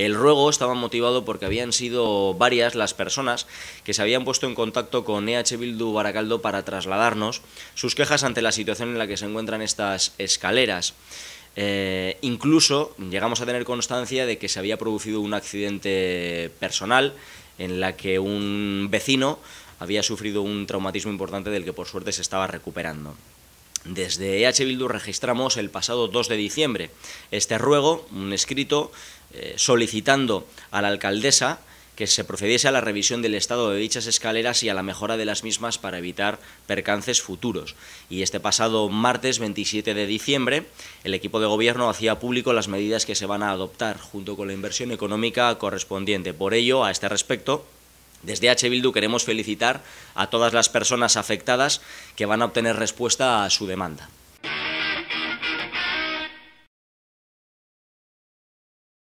El ruego estaba motivado porque habían sido varias las personas que se habían puesto en contacto con EH Bildu Baracaldo para trasladarnos sus quejas ante la situación en la que se encuentran estas escaleras. Eh, incluso llegamos a tener constancia de que se había producido un accidente personal en la que un vecino había sufrido un traumatismo importante del que por suerte se estaba recuperando. Desde EH Bildu registramos el pasado 2 de diciembre este ruego, un escrito eh, solicitando a la alcaldesa que se procediese a la revisión del estado de dichas escaleras y a la mejora de las mismas para evitar percances futuros. Y este pasado martes 27 de diciembre, el equipo de gobierno hacía público las medidas que se van a adoptar junto con la inversión económica correspondiente. Por ello, a este respecto, desde H. Bildu queremos felicitar a todas las personas afectadas que van a obtener respuesta a su demanda.